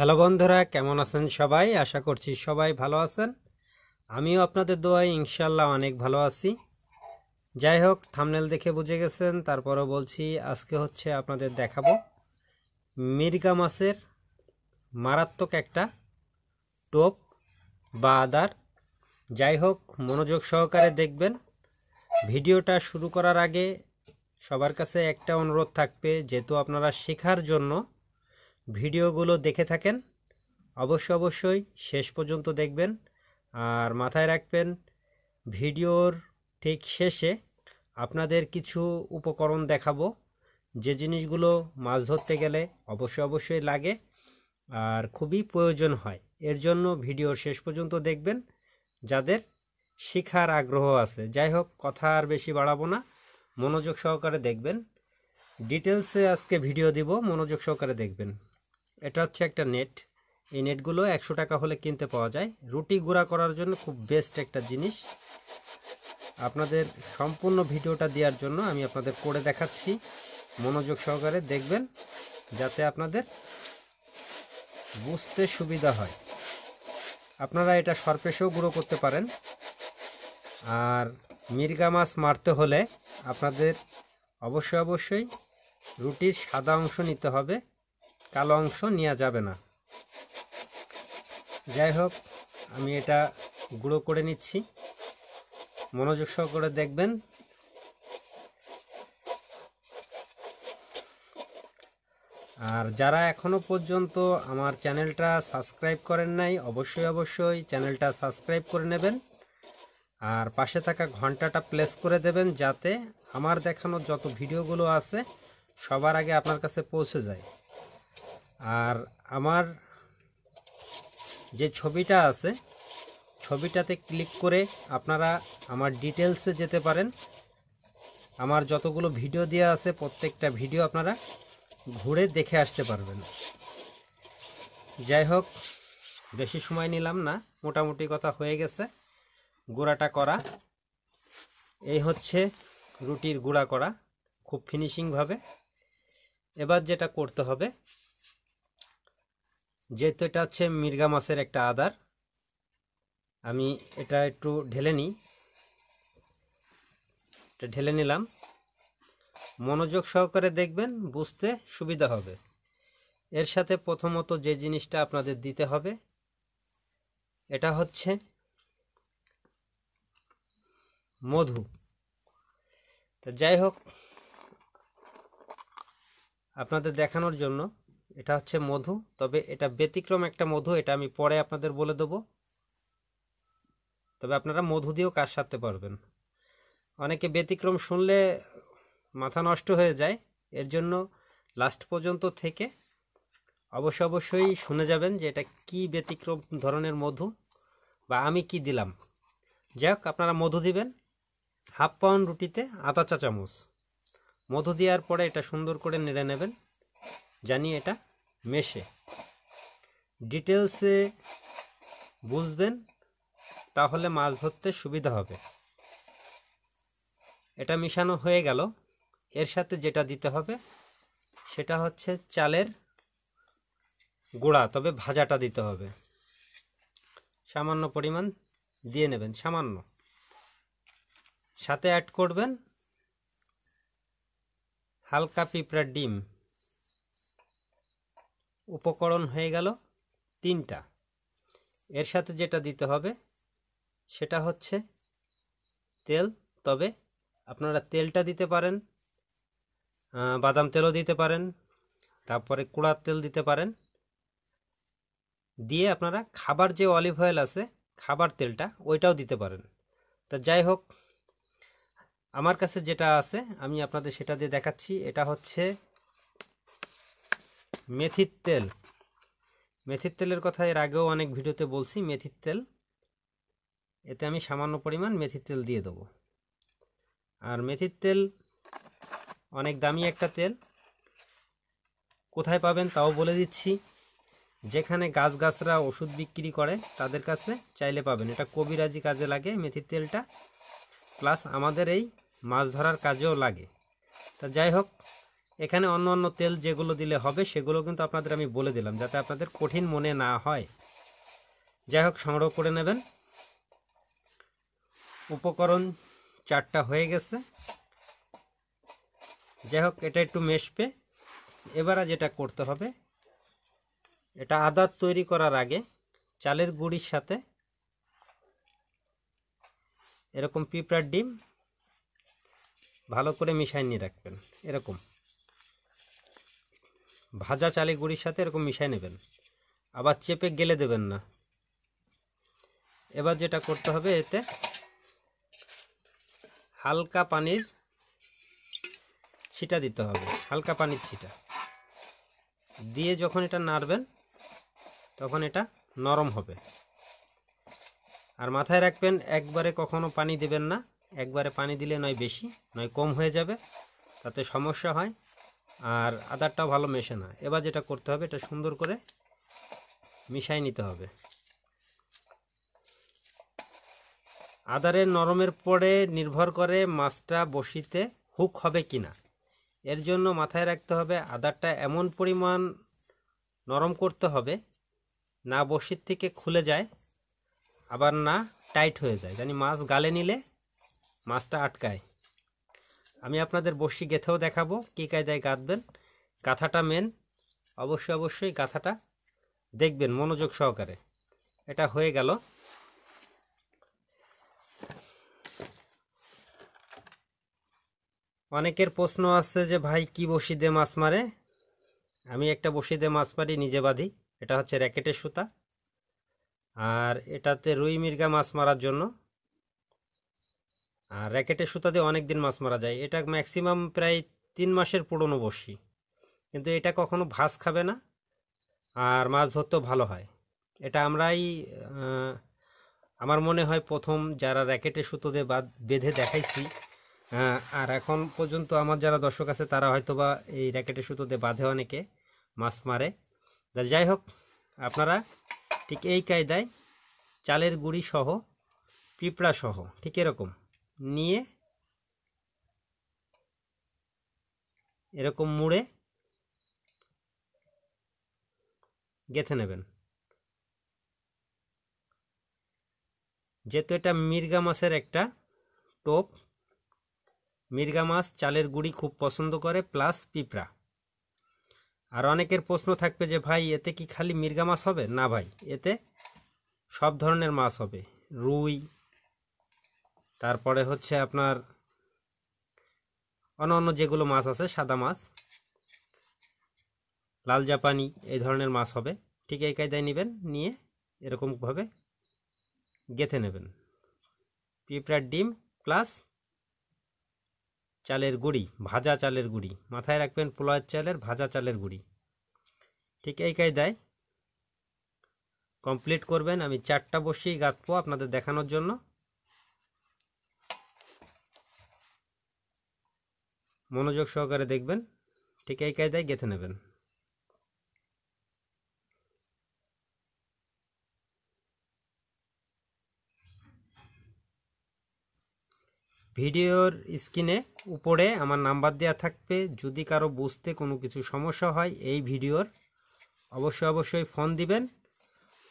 hello বন্ধুরা কেমন আছেন সবাই আশা করছি সবাই ভালো আছেন আমিও আপনাদের দোয়ায় ইনশাল্লাহ অনেক ভালো আছি যাই হোক থামনেল দেখে বুঝে গেছেন তারপরও বলছি আজকে হচ্ছে আপনাদের দেখাবো মির্গা মাছের মারাত্মক একটা টোপ বা আদার যাই হোক মনোযোগ সহকারে দেখবেন ভিডিওটা শুরু করার আগে সবার কাছে একটা অনুরোধ থাকবে যেহেতু আপনারা শেখার জন্য ভিডিওগুলো দেখে থাকেন অবশ্যই অবশ্যই শেষ পর্যন্ত দেখবেন আর মাথায় রাখবেন ভিডিওর ঠিক শেষে আপনাদের কিছু উপকরণ দেখাবো যে জিনিসগুলো মাছ ধরতে গেলে অবশ্যই অবশ্যই লাগে আর খুবই প্রয়োজন হয় এর জন্য ভিডিও শেষ পর্যন্ত দেখবেন যাদের শিখার আগ্রহ আছে যাই হোক কথা আর বেশি বাড়াবো না মনোযোগ সহকারে দেখবেন ডিটেলসে আজকে ভিডিও দিব মনোযোগ সহকারে দেখবেন এটা হচ্ছে একটা নেট এই নেটগুলো একশো টাকা হলে কিনতে পাওয়া যায় রুটি গুঁড়া করার জন্য খুব বেস্ট একটা জিনিস আপনাদের সম্পূর্ণ ভিডিওটা দেওয়ার জন্য আমি আপনাদের করে দেখাচ্ছি মনোযোগ সহকারে দেখবেন যাতে আপনাদের বুঝতে সুবিধা হয় আপনারা এটা সরপেশেও গুঁড়ো করতে পারেন আর মির্গা মাছ মারতে হলে আপনাদের অবশ্যই অবশ্যই রুটির সাদা অংশ নিতে হবে কালো অংশ নেওয়া যাবে না যাই হোক আমি এটা গুঁড়ো করে নিচ্ছি মনোযোগ সহকারে দেখবেন আর যারা এখনও পর্যন্ত আমার চ্যানেলটা সাবস্ক্রাইব করেন নাই অবশ্যই অবশ্যই চ্যানেলটা সাবস্ক্রাইব করে নেবেন আর পাশে থাকা ঘন্টাটা প্লেস করে দেবেন যাতে আমার দেখানো যত ভিডিওগুলো আছে সবার আগে আপনার কাছে পৌঁছে যায় আর আমার যে ছবিটা আছে ছবিটাতে ক্লিক করে আপনারা আমার ডিটেলসে যেতে পারেন আমার যতগুলো ভিডিও দেওয়া আছে প্রত্যেকটা ভিডিও আপনারা ঘুরে দেখে আসতে পারবেন যাই হোক বেশি সময় নিলাম না মোটামুটি কথা হয়ে গেছে গুঁড়াটা করা এই হচ্ছে রুটির গুঁড়া করা খুব ফিনিশিংভাবে এবার যেটা করতে হবে যেহেতু এটা হচ্ছে মির্গা মাছের একটা আদার আমি এটা একটু ঢেলে নিই এটা ঢেলে নিলাম মনোযোগ সহকারে দেখবেন বুঝতে সুবিধা হবে এর সাথে প্রথমত যে জিনিসটা আপনাদের দিতে হবে এটা হচ্ছে মধু তো যাই হোক আপনাদের দেখানোর জন্য এটা হচ্ছে মধু তবে এটা ব্যতিক্রম একটা মধু এটা আমি পরে আপনাদের বলে দেব তবে আপনারা মধু দিয়েও কাজ সারতে পারবেন অনেকে ব্যতিক্রম শুনলে মাথা নষ্ট হয়ে যায় এর জন্য লাস্ট পর্যন্ত থেকে অবশ্য অবশ্যই শুনে যাবেন যে এটা কি ব্যতিক্রম ধরনের মধু বা আমি কি দিলাম যাক আপনারা মধু দিবেন হাফ পাউন্ড রুটিতে আধা চা চামচ মধু দেওয়ার পরে এটা সুন্দর করে নেড়ে নেবেন জানি এটা মেশে ডিটেলসে বুঝবেন তাহলে মাছ ধরতে সুবিধা হবে এটা মিশানো হয়ে গেল এর সাথে যেটা দিতে হবে সেটা হচ্ছে চালের গুঁড়া তবে ভাজাটা দিতে হবে সামান্য পরিমাণ দিয়ে নেবেন সামান্য সাথে অ্যাড করবেন হালকা পিঁপড়ার ডিম উপকরণ হয়ে গেল তিনটা এর সাথে যেটা দিতে হবে সেটা হচ্ছে তেল তবে আপনারা তেলটা দিতে পারেন বাদাম তেলও দিতে পারেন তারপরে কুড়ার তেল দিতে পারেন দিয়ে আপনারা খাবার যে অলিভ অয়েল আছে খাবার তেলটা ওইটাও দিতে পারেন তা যাই হোক আমার কাছে যেটা আছে আমি আপনাদের সেটা দিয়ে দেখাচ্ছি এটা হচ্ছে মেথির তেল মেথির তেলের কথা এর আগেও অনেক ভিডিওতে বলছি মেথির তেল এতে আমি সামান্য পরিমাণ মেথির তেল দিয়ে দেবো আর মেথির তেল অনেক দামি একটা তেল কোথায় পাবেন তাও বলে দিচ্ছি যেখানে গাছগাছরা ওষুধ বিক্রি করে তাদের কাছে চাইলে পাবেন এটা কবিরাজি কাজে লাগে মেথির তেলটা প্লাস আমাদের এই মাছ ধরার কাজেও লাগে তা যাই হোক এখানে অন্য অন্য তেল যেগুলো দিলে হবে সেগুলো কিন্তু আপনাদের আমি বলে দিলাম যাতে আপনাদের কঠিন মনে না হয় যাই হোক সংগ্রহ করে নেবেন উপকরণ চারটা হয়ে গেছে যাই হোক এটা একটু মেশবে এবারে যেটা করতে হবে এটা আদার তৈরি করার আগে চালের গুঁড়ির সাথে এরকম পিঁপড়ার ডিম ভালো করে মিশাই নিয়ে রাখবেন এরকম ভাজা চালে গুঁড়ির সাথে এরকম মিশিয়ে নেবেন আবার চেপে গেলে দেবেন না এবার যেটা করতে হবে এতে হালকা পানির ছিটা দিতে হবে হালকা পানির ছিটা দিয়ে যখন এটা নাড়বেন তখন এটা নরম হবে আর মাথায় রাখবেন একবারে কখনো পানি দেবেন না একবারে পানি দিলে নয় বেশি নয় কম হয়ে যাবে তাতে সমস্যা হয় আর আদারটাও ভালো মেশে না এবার যেটা করতে হবে এটা সুন্দর করে মিশাই নিতে হবে আদারের নরমের পরে নির্ভর করে মাছটা বসিতে হুক হবে কি না এর জন্য মাথায় রাখতে হবে আদারটা এমন পরিমাণ নরম করতে হবে না বসির থেকে খুলে যায় আবার না টাইট হয়ে যায় জানি মাছ গালে নিলে মাছটা আটকায় আমি আপনাদের বসি গেথেও দেখাবো কী কায়দায় গাঁথবেন কাঁথাটা মেন অবশ্যই অবশ্যই কাঁথাটা দেখবেন মনোযোগ সহকারে এটা হয়ে গেল অনেকের প্রশ্ন আছে যে ভাই কি বসি দে মাছ মারে আমি একটা বসি দে মাছ মারি নিজে বাঁধি এটা হচ্ছে র্যাকেটের সুতা আর এটাতে রুই মির্গা মাছ মারার জন্য আর র্যাকেটের সুতা দিয়ে অনেক দিন মাছ মারা যায় এটা ম্যাক্সিমাম প্রায় তিন মাসের পুরনো বসি কিন্তু এটা কখনো ভাস খাবে না আর মাছ ধরতেও ভালো হয় এটা আমরাই আমার মনে হয় প্রথম যারা র্যাকেটের সুতো দিয়ে বেঁধে দেখাইছি আর এখন পর্যন্ত আমার যারা দর্শক আছে তারা হয়তো বা এই র্যাকেটের সুতো দিয়ে বাঁধে অনেকে মাছ মারে যাই হোক আপনারা ঠিক এই কায়দায় চালের গুঁড়ি সহ পিঁপড়া সহ ঠিক এরকম নিয়ে এরকম মুড়ে গেঁথে নেবেন যেহেতু এটা মির্গা মাছের একটা টোপ মির্গা মাছ চালের গুড়ি খুব পছন্দ করে প্লাস পিঁপড়া আর অনেকের প্রশ্ন থাকবে যে ভাই এতে কি খালি মির্গা মাছ হবে না ভাই এতে সব ধরনের মাছ হবে রুই তারপরে হচ্ছে আপনার অন্য অন্য যেগুলো মাছ আছে সাদা মাছ লাল জাপানি এই ধরনের মাছ হবে ঠিক এই কায়দায় নেবেন নিয়ে এরকমভাবে গেথে নেবেন পিঁপড়ার ডিম প্লাস চালের গুঁড়ি ভাজা চালের গুঁড়ি মাথায় রাখবেন পোলাওয়ের চালের ভাজা চালের গুঁড়ি ঠিক এই কায়দায় কমপ্লিট করবেন আমি চারটা বসিয়ে গাঁথবো আপনাদের দেখানোর জন্য মনোযোগ সহকারে দেখবেন ঠিক এই কায়দায় গেঁথে নেবেন ভিডিওর স্ক্রিনে উপরে আমার নাম্বার দেওয়া থাকবে যদি কারো বুঝতে কোনো কিছু সমস্যা হয় এই ভিডিওর অবশ্যই অবশ্যই ফোন দিবেন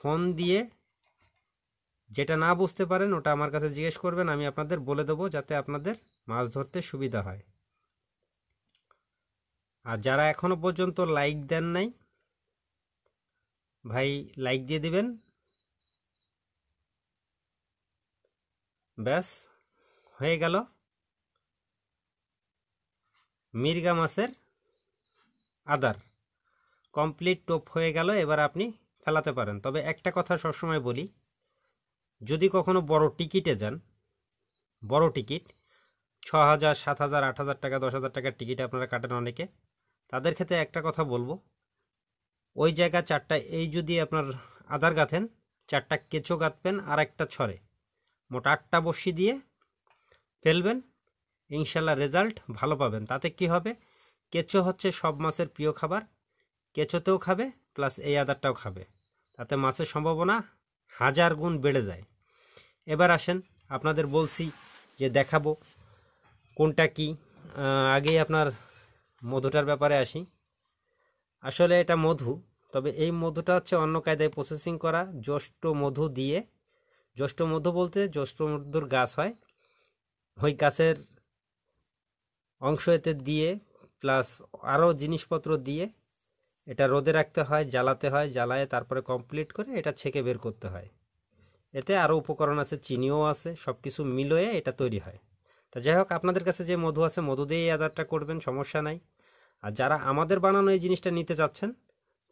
ফোন দিয়ে যেটা না বুঝতে পারেন ওটা আমার কাছে জিজ্ঞেস করবেন আমি আপনাদের বলে দেবো যাতে আপনাদের মাছ ধরতে সুবিধা হয় আর যারা এখনও পর্যন্ত লাইক দেন নাই ভাই লাইক দিয়ে দিবেন ব্যাস হয়ে গেল মির্গা মাছের আদার কমপ্লিট টোপ হয়ে গেল এবার আপনি ফেলাতে পারেন তবে একটা কথা সবসময় বলি যদি কখনো বড় টিকিটে যান বড় টিকিট ছ হাজার সাত হাজার আট হাজার টাকা দশ হাজার টাকার টিকিট আপনারা কাটেন অনেকে তাদের ক্ষেত্রে একটা কথা বলবো ওই জায়গা চারটা এই যদি আপনার আধার গাঁথেন চারটা কেঁচো গাঁথবেন আর একটা ছড়ে মোট আটটা বসি দিয়ে ফেলবেন ইনশাল্লাহ রেজাল্ট ভালো পাবেন তাতে কি হবে কেঁচো হচ্ছে সব মাছের প্রিয় খাবার কেঁচোতেও খাবে প্লাস এই আদারটাও খাবে তাতে মাছের সম্ভাবনা হাজার গুণ বেড়ে যায় এবার আসেন আপনাদের বলছি যে দেখাবো কোনটা কি আগেই আপনার মধুটার ব্যাপারে আসি আসলে এটা মধু তবে এই মধুটা হচ্ছে অন্য কায়দায় প্রসেসিং করা জ্যৈষ্ঠ মধু দিয়ে জ্যৈষ্ঠ মধু বলতে জ্যৈষ্ঠ মধুর গাছ হয় ওই গাছের অংশ এতে দিয়ে প্লাস আরও জিনিসপত্র দিয়ে এটা রোদে রাখতে হয় জ্বালাতে হয় জ্বালায় তারপরে কমপ্লিট করে এটা ছেঁকে বের করতে হয় এতে আরও উপকরণ আছে চিনিও আছে সব কিছু মিলয়ে এটা তৈরি হয় তা যাই হোক আপনাদের কাছে যে মধু আছে মধু দিয়েই আদারটা করবেন সমস্যা নাই আর যারা আমাদের বানানো এই জিনিসটা নিতে চাচ্ছেন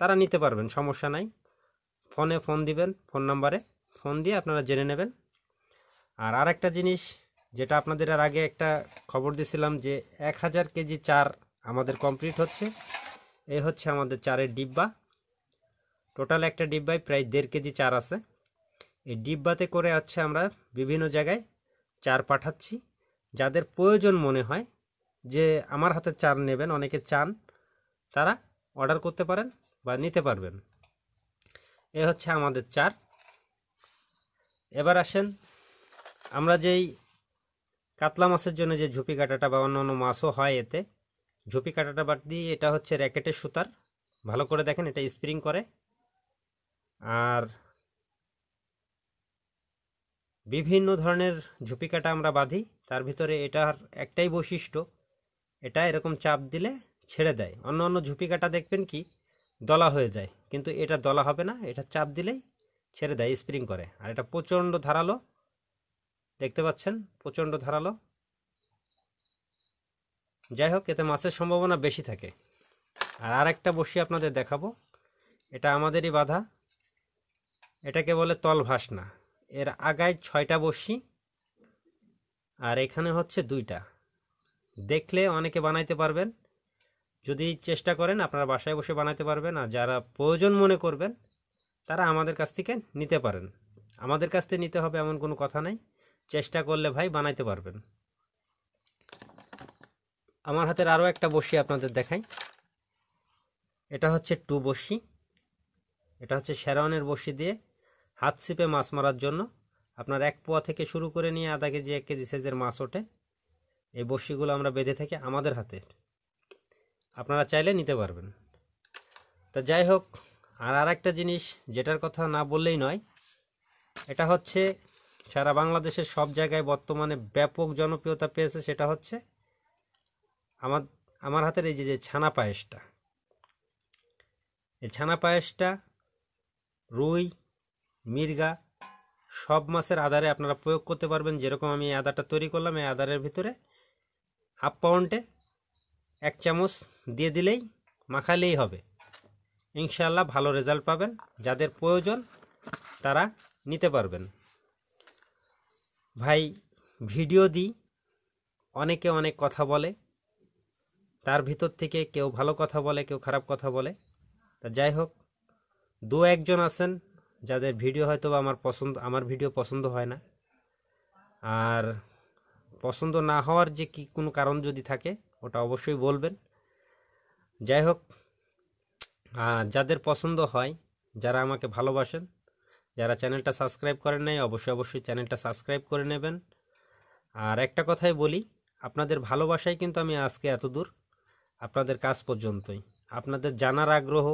তারা নিতে পারবেন সমস্যা নাই ফোনে ফোন দিবেন ফোন নাম্বারে ফোন দিয়ে আপনারা জেনে নেবেন আর আর একটা জিনিস যেটা আপনাদের আর আগে একটা খবর দিছিলাম যে এক হাজার কেজি চার আমাদের কমপ্লিট হচ্ছে এই হচ্ছে আমাদের চারের ডিব্বা টোটাল একটা ডিব্বায় প্রায় দেড় কেজি চার আছে এই ডিব্বাতে করে আছে আমরা বিভিন্ন জায়গায় চার পাঠাচ্ছি যাদের প্রয়োজন মনে হয় যে আমার হাতে চার নেবেন অনেকে চান তারা অর্ডার করতে পারেন বা নিতে পারবেন এ হচ্ছে আমাদের চার এবার আসেন আমরা যেই কাতলা মাছের জন্য যে ঝুপি কাটাটা বা অন্য অন্য মাছও হয় এতে ঝুপি কাটাটা বাদ দিয়ে এটা হচ্ছে র্যাকেটের সুতার ভালো করে দেখেন এটা স্প্রিং করে আর বিভিন্ন ধরনের ঝুপি কাটা আমরা বাঁধি তার ভিতরে এটার একটাই বৈশিষ্ট্য এটা এরকম চাপ দিলে ছেড়ে দেয় অন্য অন্য ঝুপি কাটা দেখবেন কি দলা হয়ে যায় কিন্তু এটা দলা হবে না এটা চাপ দিলেই ছেড়ে দেয় স্প্রিং করে আর এটা প্রচণ্ড ধারালো দেখতে পাচ্ছেন প্রচণ্ড ধারালো যাই হোক এতে মাছের সম্ভাবনা বেশি থাকে আর আরেকটা বসি আপনাদের দেখাবো এটা আমাদেরই বাধা এটাকে বলে তল ভাসনা এর আগায় ছয়টা বসি আর এখানে হচ্ছে দুইটা দেখলে অনেকে বানাইতে পারবেন যদি চেষ্টা করেন আপনারা বাসায় বসে বানাতে পারবেন আর যারা প্রয়োজন মনে করবেন তারা আমাদের কাছ থেকে নিতে পারেন আমাদের কাছ থেকে নিতে হবে এমন কোনো কথা নাই চেষ্টা করলে ভাই বানাইতে পারবেন আমার হাতের আরও একটা বসি আপনাদের দেখাই এটা হচ্ছে টু বসি এটা হচ্ছে শেরওয়ানের বসি দিয়ে হাত ছিপে মাছ মারার জন্য আপনার এক পোয়া থেকে শুরু করে নিয়ে আধা কেজি এক কেজি সাইজের মাছ ওঠে এই বসিগুলো আমরা বেঁধে থাকি আমাদের হাতে আপনারা চাইলে নিতে পারবেন তা যাই হোক আর আর একটা জিনিস যেটার কথা না বললেই নয় এটা হচ্ছে সারা বাংলাদেশের সব জায়গায় বর্তমানে ব্যাপক জনপ্রিয়তা পেয়েছে সেটা হচ্ছে আমার আমার হাতের এই যে যে ছানা পায়েসটা এই ছানা পায়েসটা রুই মির্গা সব মাছের আধারে আপনারা প্রয়োগ করতে পারবেন যেরকম আমি আদারটা তৈরি করলাম এই আদারের ভিতরে হাফ পাউন্ডে এক চামচ দিয়ে দিলেই মাখালেই হবে ইনশাল্লাহ ভালো রেজাল্ট পাবেন যাদের প্রয়োজন তারা নিতে পারবেন ভাই ভিডিও দিই অনেকে অনেক কথা বলে তার ভিতর থেকে কেউ ভালো কথা বলে কেউ খারাপ কথা বলে তা যাই হোক দু একজন আছেন যাদের ভিডিও হয়তো আমার পছন্দ আমার ভিডিও পছন্দ হয় না আর পছন্দ না হওয়ার যে কি কোনো কারণ যদি থাকে ওটা অবশ্যই বলবেন যাই হোক যাদের পছন্দ হয় যারা আমাকে ভালোবাসেন যারা চ্যানেলটা সাবস্ক্রাইব করেন নাই অবশ্যই অবশ্যই চ্যানেলটা সাবস্ক্রাইব করে নেবেন আর একটা কথাই বলি আপনাদের ভালোবাসায় কিন্তু আমি আজকে এত দূর আপনাদের কাজ পর্যন্তই আপনাদের জানার আগ্রহ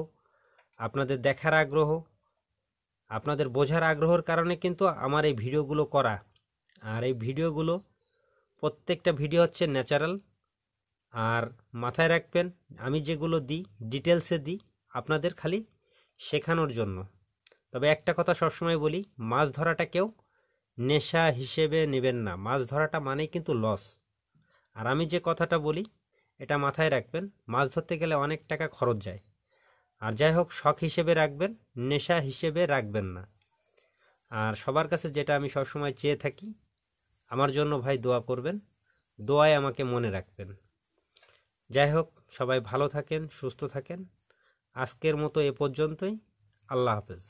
আপনাদের দেখার আগ্রহ আপনাদের বোঝার আগ্রহের কারণে কিন্তু আমার এই ভিডিওগুলো করা আর এই ভিডিওগুলো প্রত্যেকটা ভিডিও হচ্ছে ন্যাচারাল আর মাথায় রাখবেন আমি যেগুলো দিই ডিটেলসে দিই আপনাদের খালি শেখানোর জন্য তবে একটা কথা সবসময় বলি মাছ ধরাটা কেউ নেশা হিসেবে নেবেন না মাছ ধরাটা মানেই কিন্তু লস আর আমি যে কথাটা বলি এটা মাথায় রাখবেন মাছ ধরতে গেলে অনেক টাকা খরচ যায় আর যাই হোক শখ হিসেবে রাখবেন নেশা হিসেবে রাখবেন না আর সবার কাছে যেটা আমি সবসময় চেয়ে থাকি আমার জন্য ভাই দোয়া করবেন দোয়ায় আমাকে মনে রাখবেন যাই হোক সবাই ভালো থাকেন সুস্থ থাকেন আজকের মতো এ পর্যন্তই আল্লাহ হাফেজ